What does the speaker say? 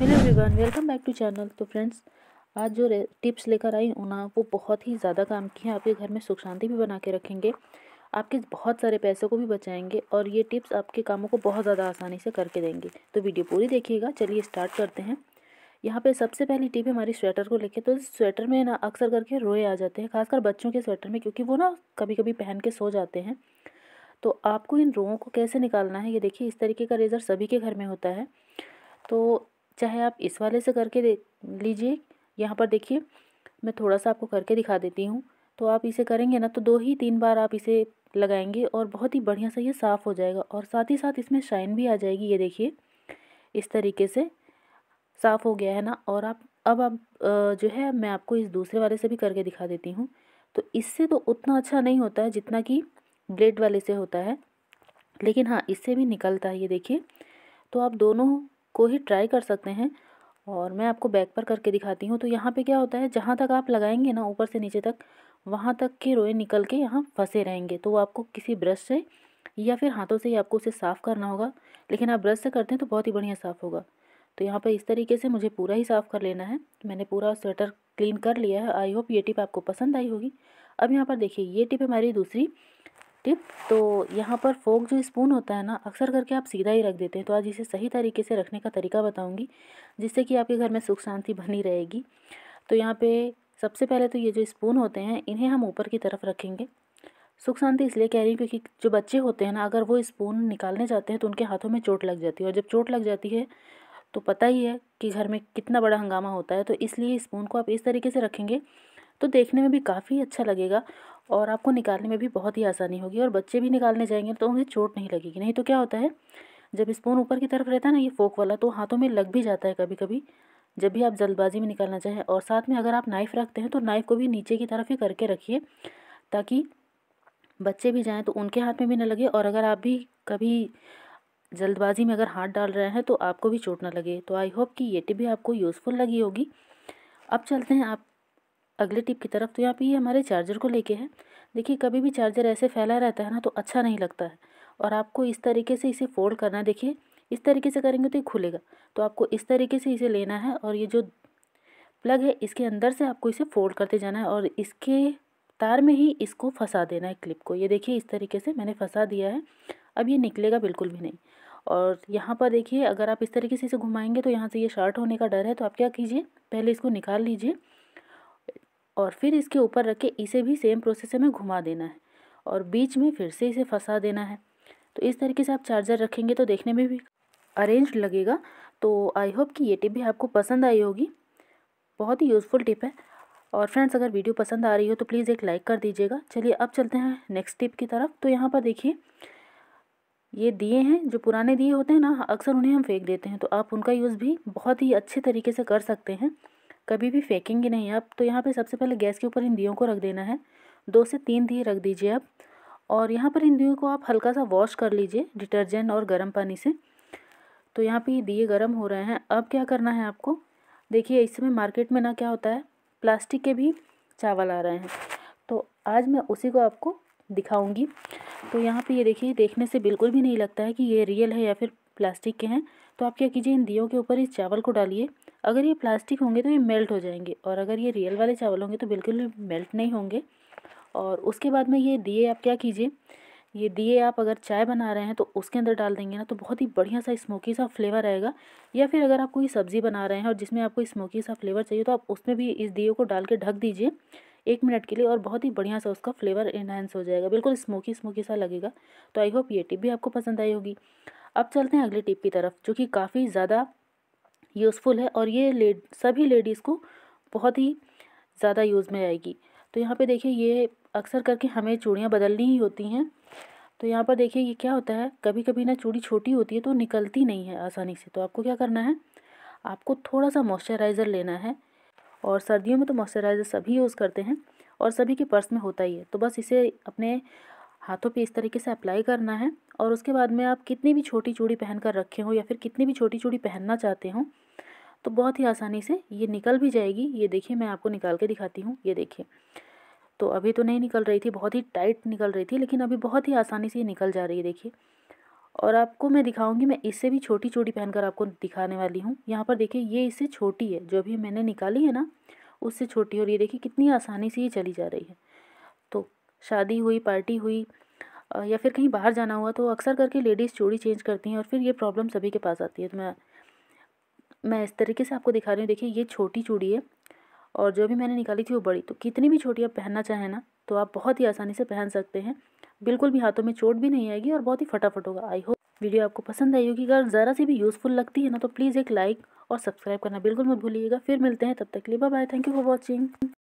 hello everyone welcome back to channel तो friends आज जो टिप्स लेकर आई हूँ ना वो बहुत ही ज़्यादा काम की हैं आपके घर में सुख शांति भी बना के रखेंगे आपके बहुत सारे पैसों को भी बचाएंगे और ये टिप्स आपके कामों को बहुत ज़्यादा आसानी से करके देंगे तो वीडियो पूरी देखिएगा चलिए स्टार्ट करते हैं यहाँ पे सबसे पहली टिप है हमारी स्वेटर को लेके तो स्वेटर में ना अक्सर करके रोए आ जाते हैं खासकर बच्चों के स्वेटर में क्योंकि वो ना कभी कभी पहन के सो जाते हैं तो आपको इन रोगों को कैसे निकालना है ये देखिए इस तरीके का रेज़र सभी के घर में होता है तो चाहे आप इस वाले से करके दे लीजिए यहाँ पर देखिए मैं थोड़ा सा आपको करके दिखा देती हूँ तो आप इसे करेंगे ना तो दो ही तीन बार आप इसे लगाएंगे और बहुत ही बढ़िया से ये साफ़ हो जाएगा और साथ ही साथ इसमें शाइन भी आ जाएगी ये देखिए इस तरीके से साफ़ हो गया है ना और आप अब आप जो है मैं आपको इस दूसरे वाले से भी करके दिखा देती हूँ तो इससे तो उतना अच्छा नहीं होता है जितना कि ब्लेड वाले से होता है लेकिन हाँ इससे भी निकलता है ये देखिए तो आप दोनों को ही ट्राई कर सकते हैं और मैं आपको बैक पर करके दिखाती हूँ तो यहाँ पे क्या होता है जहाँ तक आप लगाएंगे ना ऊपर से नीचे तक वहाँ तक के रोए निकल के यहाँ फंसे रहेंगे तो आपको किसी ब्रश से या फिर हाथों से ही आपको उसे साफ़ करना होगा लेकिन आप ब्रश से करते हैं तो बहुत ही बढ़िया साफ़ होगा तो यहाँ पर इस तरीके से मुझे पूरा ही साफ़ कर लेना है मैंने पूरा स्वेटर क्लीन कर लिया है आई होप ये टिप आपको पसंद आई होगी अब यहाँ पर देखिए ये टिप हमारी दूसरी टिप तो यहाँ पर फोक जो स्पून होता है ना अक्सर करके आप सीधा ही रख देते हैं तो आज इसे सही तरीके से रखने का तरीका बताऊँगी जिससे कि आपके घर में सुख शांति बनी रहेगी तो यहाँ पर सबसे पहले तो ये जो स्पून होते हैं इन्हें हम ऊपर की तरफ रखेंगे सुख शांति इसलिए कह रही हूँ क्योंकि जो बच्चे होते हैं ना अगर वो स्पून निकालने जाते हैं तो उनके हाथों में चोट लग जाती है और जब चोट लग जाती है तो पता ही है कि घर में कितना बड़ा हंगामा होता है तो इसलिए स्पून को आप इस तरीके से रखेंगे तो देखने में भी काफ़ी अच्छा लगेगा और आपको निकालने में भी बहुत ही आसानी होगी और बच्चे भी निकालने जाएंगे तो उन्हें चोट नहीं लगेगी नहीं तो क्या होता है जब स्पून ऊपर की तरफ रहता है ना ये फोक वाला तो हाथों में लग भी जाता है कभी कभी जब भी आप जल्दबाजी में निकालना चाहें और साथ में अगर आप नाइफ़ रखते हैं तो नाइफ़ को भी नीचे की तरफ ही करके रखिए ताकि बच्चे भी जाएँ तो उनके हाथ में भी ना लगे और अगर आप भी कभी जल्दबाजी में अगर हाथ डाल रहे हैं तो आपको भी चोट ना लगे तो आई होप कि ये टिप भी आपको यूज़फुल लगी होगी अब चलते हैं आप अगले टिप की तरफ तो यहाँ पे ये हमारे चार्जर को लेके है देखिए कभी भी चार्जर ऐसे फैला रहता है ना तो अच्छा नहीं लगता है और आपको इस तरीके से इसे फोल्ड करना है देखिए इस तरीके से करेंगे तो ये खुलेगा तो आपको इस तरीके से इसे लेना है और ये जो प्लग है इसके अंदर से आपको इसे फोल्ड करते जाना है और इसके तार में ही इसको फंसा देना है क्लिप को ये देखिए इस तरीके से मैंने फंसा दिया है अब ये निकलेगा बिल्कुल भी नहीं और यहाँ पर देखिए अगर आप इस तरीके से इसे घुमाएंगे तो यहाँ से ये शार्ट होने का डर है तो आप क्या कीजिए पहले इसको निकाल लीजिए और फिर इसके ऊपर रख के इसे भी सेम प्रोसेस में घुमा देना है और बीच में फिर से इसे फंसा देना है तो इस तरीके से आप चार्जर रखेंगे तो देखने में भी अरेंज लगेगा तो आई होप कि ये टिप भी आपको पसंद आई होगी बहुत ही यूज़फुल टिप है और फ्रेंड्स अगर वीडियो पसंद आ रही हो तो प्लीज़ एक लाइक कर दीजिएगा चलिए अब चलते हैं नेक्स्ट टिप की तरफ तो यहाँ पर देखिए ये दिए हैं जो पुराने दिए होते हैं ना अक्सर उन्हें हम फेंक देते हैं तो आप उनका यूज़ भी बहुत ही अच्छे तरीके से कर सकते हैं कभी भी फेंकेंगे नहीं आप तो यहाँ पे सबसे पहले गैस के ऊपर इन दियों को रख देना है दो से तीन दिए रख दीजिए आप और यहाँ पर इन दियों को आप हल्का सा वॉश कर लीजिए डिटर्जेंट और गर्म पानी से तो यहाँ पर ये दिए गर्म हो रहे हैं अब क्या करना है आपको देखिए इस समय मार्केट में ना क्या होता है प्लास्टिक के भी चावल आ रहे हैं तो आज मैं उसी को आपको दिखाऊंगी तो यहाँ पे ये देखिए देखने से बिल्कुल भी नहीं लगता है कि ये रियल है या फिर प्लास्टिक के हैं तो आप क्या कीजिए इन दियो के ऊपर इस चावल को डालिए अगर ये प्लास्टिक होंगे तो ये मेल्ट हो जाएंगे और अगर ये रियल वाले चावल होंगे तो बिल्कुल मेल्ट नहीं होंगे और उसके बाद में ये दिए आप क्या कीजिए ये दिए आप अगर चाय बना रहे हैं तो उसके अंदर डाल देंगे ना तो बहुत ही बढ़िया सा स्मोकी सा फ्लेवर आएगा या फिर अगर आप कोई सब्ज़ी बना रहे हैं और जिसमें आपको स्मोकी सा फ्लेवर चाहिए तो आप उसमें भी इस दिए को डाल के ढक दीजिए एक मिनट के लिए और बहुत ही बढ़िया सा उसका फ्लेवर इन्हेंस हो जाएगा बिल्कुल स्मोकी स्मोकी सा लगेगा तो आई होप ये टिप भी आपको पसंद आई होगी अब चलते हैं अगली टिप की तरफ जो कि काफ़ी ज़्यादा यूज़फुल है और ये ले सभी लेडीज़ को बहुत ही ज़्यादा यूज़ में आएगी तो यहाँ पे देखिए ये अक्सर करके हमें चूड़ियाँ बदलनी ही होती हैं तो यहाँ पर देखिए ये क्या होता है कभी कभी ना चूड़ी छोटी होती है तो निकलती नहीं है आसानी से तो आपको क्या करना है आपको थोड़ा सा मॉइस्चराइज़र लेना है और सर्दियों में तो मॉइस्चराइज़र सभी यूज़ करते हैं और सभी के पर्स में होता ही है तो बस इसे अपने हाथों पे इस तरीके से अप्लाई करना है और उसके बाद में आप कितनी भी छोटी चूड़ी पहन कर रखे हों या फिर कितनी भी छोटी चूड़ी पहनना चाहते हों तो बहुत ही आसानी से ये निकल भी जाएगी ये देखिए मैं आपको निकाल के दिखाती हूँ ये देखिए तो अभी तो नहीं निकल रही थी बहुत ही टाइट निकल रही थी लेकिन अभी बहुत ही आसानी से ये निकल जा रही है देखिए और आपको मैं दिखाऊंगी मैं इससे भी छोटी चूड़ी पहनकर आपको दिखाने वाली हूँ यहाँ पर देखिए ये इससे छोटी है जो अभी मैंने निकाली है ना उससे छोटी और ये देखिए कितनी आसानी से ये चली जा रही है तो शादी हुई पार्टी हुई या फिर कहीं बाहर जाना हुआ तो अक्सर करके लेडीज़ चूड़ी चेंज करती हैं और फिर ये प्रॉब्लम सभी के पास आती है तो मैं मैं इस तरीके से आपको दिखा रही हूँ देखिए ये छोटी चूड़ी है और जो भी मैंने निकाली थी वो बड़ी तो कितनी भी छोटी आप पहनना चाहें ना तो आप बहुत ही आसानी से पहन सकते हैं बिल्कुल भी हाथों में चोट भी नहीं आएगी और बहुत ही फटाफट होगा आई होप वीडियो आपको पसंद आई होगी अगर ज़रा सी भी यूज़फुल लगती है ना तो प्लीज़ एक लाइक और सब्सक्राइब करना बिल्कुल मत भूलिएगा फिर मिलते हैं तब तक के लिए bye bye thank you for watching